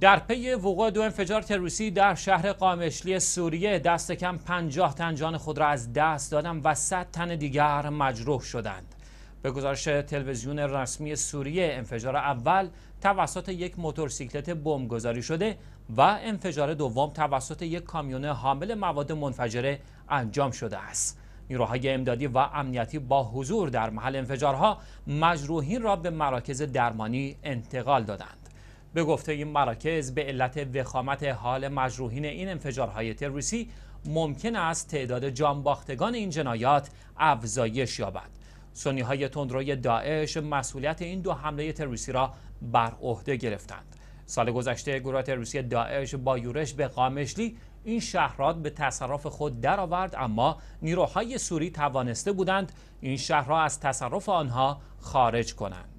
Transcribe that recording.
در پی وقوع دو انفجار تروریستی در شهر قامشلی سوریه دست کم پنجاه تن جان خود را از دست دادند و صد تن دیگر مجروح شدند به گزارش تلویزیون رسمی سوریه انفجار اول توسط یک موتورسیکلت بمبگذاری شده و انفجار دوم توسط یک کامیون حامل مواد منفجره انجام شده است نیروهای امدادی و امنیتی با حضور در محل انفجارها مجروحین را به مراکز درمانی انتقال دادند به گفته این مراکز به علت وخامت حال مجروحین این انفجارهای تروریستی ممکن است تعداد جانباختگان این جنایات افزایش یابد سنی های تندروی داعش مسئولیت این دو حمله تروریستی را بر عهده گرفتند سال گذشته گروه تروریستی داعش با یورش به قامشلی این شهرات به تصرف خود درآورد اما نیروهای سوری توانسته بودند این را از تصرف آنها خارج کنند